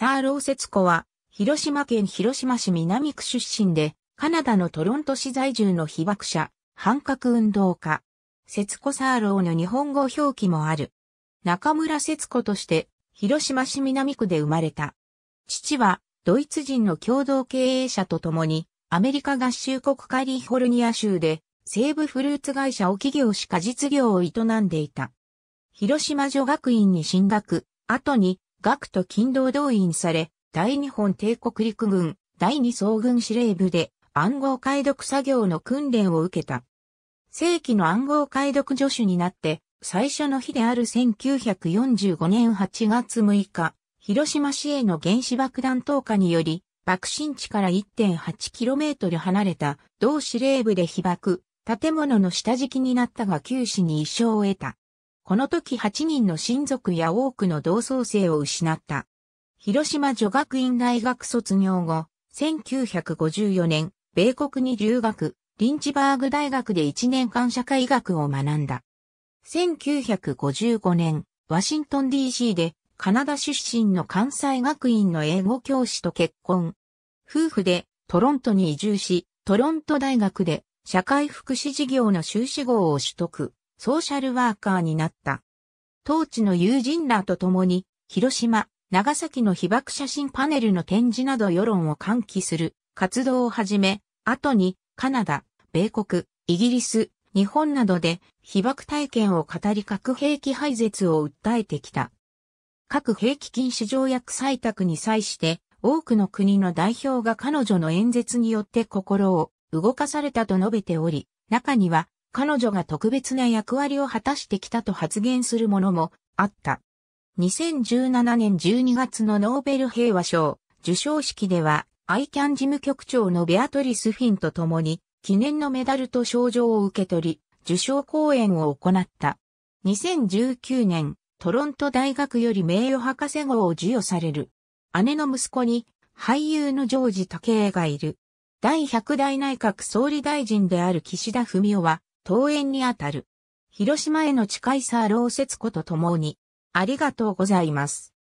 サーロー節子は、広島県広島市南区出身で、カナダのトロント市在住の被爆者、反核運動家。節子サーローの日本語表記もある。中村節子として、広島市南区で生まれた。父は、ドイツ人の共同経営者と共に、アメリカ合衆国カリフォルニア州で、西部フルーツ会社を企業し果実業を営んでいた。広島女学院に進学、後に学徒勤労動員され、大日本帝国陸軍第二総軍司令部で暗号解読作業の訓練を受けた。正規の暗号解読助手になって、最初の日である1945年8月6日、広島市への原子爆弾投下により、爆心地から 1.8km 離れた同司令部で被爆、建物の下敷きになったが九死に一生を得た。この時8人の親族や多くの同窓生を失った。広島女学院大学卒業後、1954年、米国に留学、リンチバーグ大学で1年間社会学を学んだ。1955年、ワシントン DC でカナダ出身の関西学院の英語教師と結婚。夫婦でトロントに移住し、トロント大学で社会福祉事業の修士号を取得。ソーシャルワーカーになった。当地の友人らと共に、広島、長崎の被爆写真パネルの展示など世論を喚起する活動を始め、後にカナダ、米国、イギリス、日本などで被爆体験を語り核兵器廃絶を訴えてきた。核兵器禁止条約採択に際して多くの国の代表が彼女の演説によって心を動かされたと述べており、中には彼女が特別な役割を果たしてきたと発言するものもあった。2017年12月のノーベル平和賞受賞式では、アイキャン事務局長のベアトリス・フィンと共に、記念のメダルと賞状を受け取り、受賞講演を行った。2019年、トロント大学より名誉博士号を授与される。姉の息子に、俳優のジョージ・タケがいる。第100代内閣総理大臣である岸田文雄は、桃園にあたる。広島への近いサーロー節子と共に、ありがとうございます。